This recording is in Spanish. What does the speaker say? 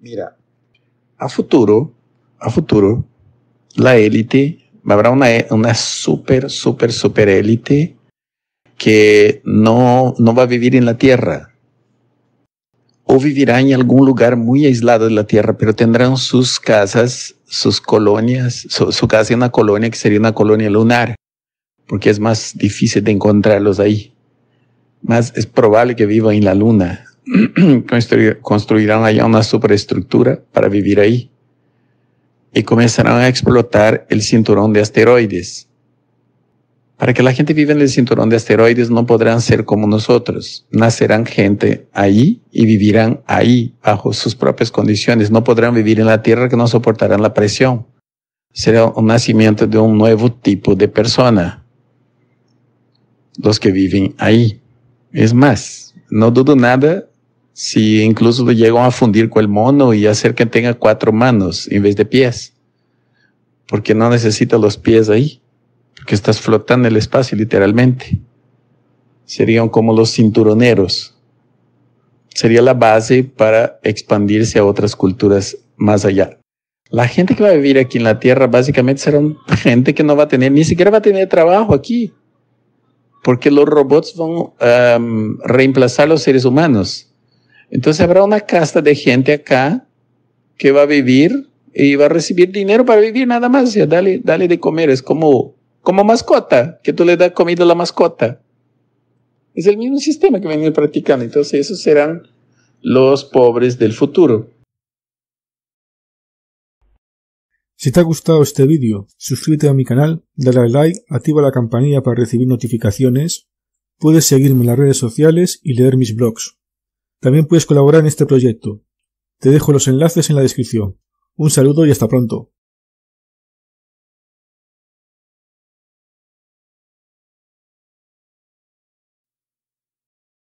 Mira, a futuro, a futuro, la élite, habrá una, una super, super, super élite que no, no va a vivir en la Tierra o vivirá en algún lugar muy aislado de la Tierra, pero tendrán sus casas, sus colonias, su, casa en una colonia que sería una colonia lunar, porque es más difícil de encontrarlos ahí. Más es probable que vivan en la Luna, construirán allá una superestructura para vivir ahí y comenzarán a explotar el cinturón de asteroides. Para que la gente viva en el cinturón de asteroides no podrán ser como nosotros. Nacerán gente ahí y vivirán ahí bajo sus propias condiciones. No podrán vivir en la Tierra que no soportarán la presión. Será un nacimiento de un nuevo tipo de persona. Los que viven ahí. Es más, no dudo nada si incluso lo llegan a fundir con el mono y hacer que tenga cuatro manos en vez de pies, porque no necesita los pies ahí, porque estás flotando en el espacio literalmente. Serían como los cinturoneros. Sería la base para expandirse a otras culturas más allá. La gente que va a vivir aquí en la Tierra básicamente será gente que no va a tener, ni siquiera va a tener trabajo aquí, porque los robots van a um, reemplazar a los seres humanos. Entonces habrá una casta de gente acá que va a vivir y va a recibir dinero para vivir nada más. Ya, dale, dale de comer. Es como, como mascota, que tú le das comida a la mascota. Es el mismo sistema que venimos practicando. Entonces esos serán los pobres del futuro. Si te ha gustado este vídeo, suscríbete a mi canal, dale like, activa la campanilla para recibir notificaciones, puedes seguirme en las redes sociales y leer mis blogs. También puedes colaborar en este proyecto. Te dejo los enlaces en la descripción. Un saludo y hasta pronto.